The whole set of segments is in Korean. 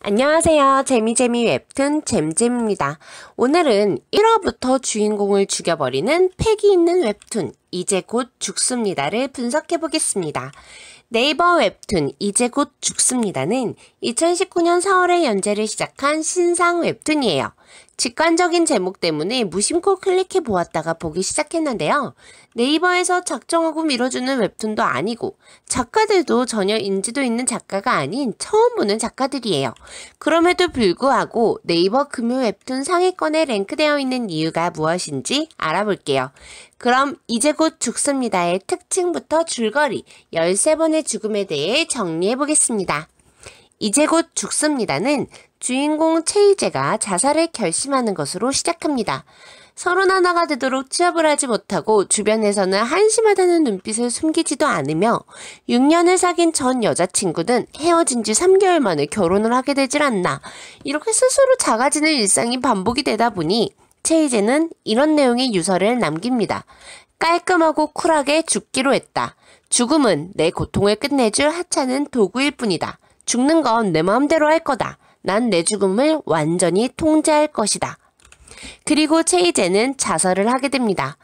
안녕하세요. 재미재미 웹툰 잼잼입니다. 오늘은 1화부터 주인공을 죽여버리는 팩이 있는 웹툰 이제 곧 죽습니다를 분석해 보겠습니다. 네이버 웹툰 이제 곧 죽습니다는 2019년 4월에 연재를 시작한 신상 웹툰이에요. 직관적인 제목 때문에 무심코 클릭해 보았다가 보기 시작했는데요. 네이버에서 작정하고 밀어주는 웹툰도 아니고 작가들도 전혀 인지도 있는 작가가 아닌 처음 보는 작가들이에요. 그럼에도 불구하고 네이버 금요 웹툰 상위권에 랭크되어 있는 이유가 무엇인지 알아볼게요. 그럼 이제 곧 죽습니다의 특징부터 줄거리 13번의 죽음에 대해 정리해 보겠습니다. 이제 곧 죽습니다는 주인공 체이제가 자살을 결심하는 것으로 시작합니다. 서른 하나가 되도록 취업을 하지 못하고 주변에서는 한심하다는 눈빛을 숨기지도 않으며 6년을 사귄 전 여자친구는 헤어진 지 3개월 만에 결혼을 하게 되질 않나 이렇게 스스로 작아지는 일상이 반복이 되다 보니 체이제는 이런 내용의 유서를 남깁니다. 깔끔하고 쿨하게 죽기로 했다. 죽음은 내 고통을 끝내줄 하찮은 도구일 뿐이다. 죽는 건 내 마음대로 할 거다. 난내 죽음을 완전히 통제할 것이다. 그리고 체이제는 자살을 하게 됩니다.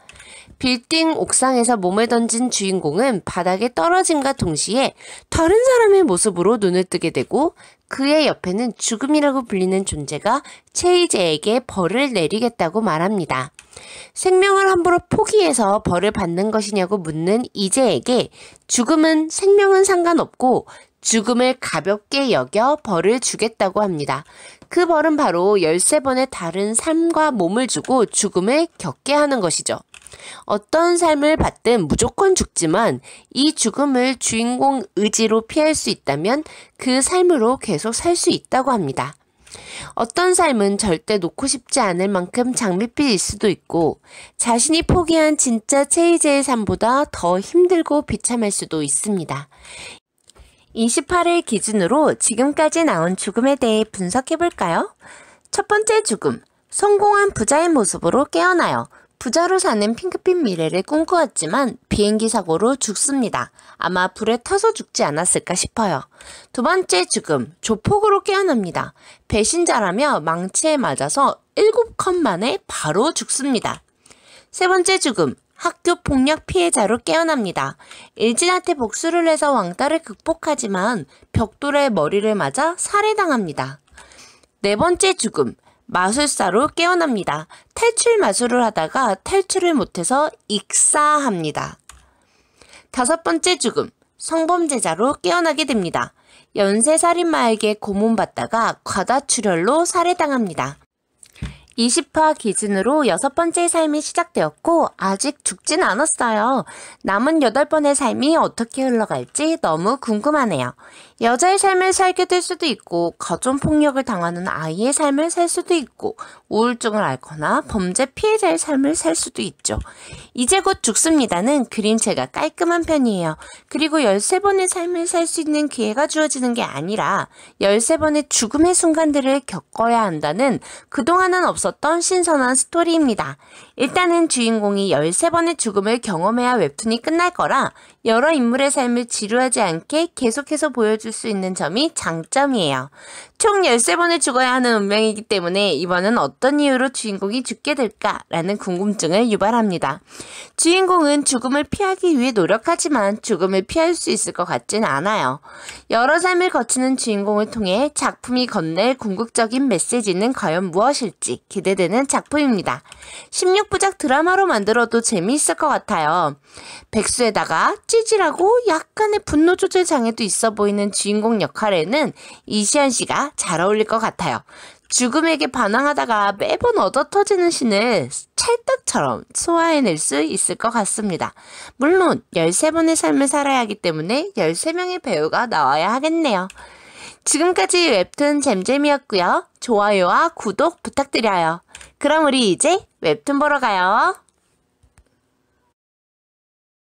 빌딩 옥상에서 몸을 던진 주인공은 바닥에 떨어짐과 동시에 다른 사람의 모습으로 눈을 뜨게 되고 그의 옆에는 죽음이라고 불리는 존재가 체이제에게 벌을 내리겠다고 말합니다. 생명을 함부로 포기해서 벌을 받는 것이냐고 묻는 이제에게 죽음은 생명은 상관없고 죽음을 가볍게 여겨 벌을 주겠다고 합니다. 그 벌은 바로 13번의 다른 삶과 몸을 주고 죽음을 겪게 하는 것이죠. 어떤 삶을 받든 무조건 죽지만 이 죽음을 주인공 의지로 피할 수 있다면 그 삶으로 계속 살 수 있다고 합니다. 어떤 삶은 절대 놓고 싶지 않을 만큼 장밋빛일 수도 있고 자신이 포기한 진짜 체이제의 삶보다 더 힘들고 비참할 수도 있습니다. 28일 기준으로 지금까지 나온 죽음에 대해 분석해볼까요? 첫 번째 죽음. 성공한 부자의 모습으로 깨어나요. 부자로 사는 핑크빛 미래를 꿈꾸었지만 비행기 사고로 죽습니다. 아마 불에 타서 죽지 않았을까 싶어요. 두 번째 죽음, 조폭으로 깨어납니다. 배신자라며 망치에 맞아서 7컷 만에 바로 죽습니다. 세 번째 죽음, 학교 폭력 피해자로 깨어납니다. 일진한테 복수를 해서 왕따를 극복하지만 벽돌에 머리를 맞아 살해당합니다. 네 번째 죽음. 마술사로 깨어납니다. 탈출 마술을 하다가 탈출을 못해서 익사합니다. 다섯 번째 죽음. 성범죄자로 깨어나게 됩니다. 연쇄살인마에게 고문받다가 과다출혈로 살해당합니다. 20화 기준으로 여섯 번째 삶이 시작되었고 아직 죽진 않았어요. 남은 여덟 번의 삶이 어떻게 흘러갈지 너무 궁금하네요. 여자의 삶을 살게 될 수도 있고 가정폭력을 당하는 아이의 삶을 살 수도 있고 우울증을 앓거나 범죄 피해자의 삶을 살 수도 있죠. 이제 곧 죽습니다는 그림체가 깔끔한 편이에요. 그리고 13번의 삶을 살 수 있는 기회가 주어지는 게 아니라 13번의 죽음의 순간들을 겪어야 한다는 그동안은 없었 없었던 신선한 스토리입니다. 일단은 주인공이 13번의 죽음을 경험해야 웹툰이 끝날 거라 여러 인물의 삶을 지루하지 않게 계속해서 보여줄 수 있는 점이 장점이에요. 총 13번을 죽어야 하는 운명이기 때문에 이번은 어떤 이유로 주인공이 죽게 될까라는 궁금증을 유발합니다. 주인공은 죽음을 피하기 위해 노력하지만 죽음을 피할 수 있을 것 같진 않아요. 여러 삶을 거치는 주인공을 통해 작품이 건넬 궁극적인 메시지는 과연 무엇일지 기대되는 작품입니다. 삐작삐작 드라마로 만들어도 재미있을 것 같아요. 백수에다가 찌질하고 약간의 분노 조절 장애도 있어 보이는 주인공 역할에는 이시안 씨가 잘 어울릴 것 같아요. 죽음에게 반항하다가 매번 얻어 터지는 신을 찰떡처럼 소화해낼 수 있을 것 같습니다. 물론 13번의 삶을 살아야 하기 때문에 13명의 배우가 나와야 하겠네요. 지금까지 웹툰 잼잼이었고요. 좋아요와 구독 부탁드려요. 그럼 우리 이제 웹툰 보러 가요.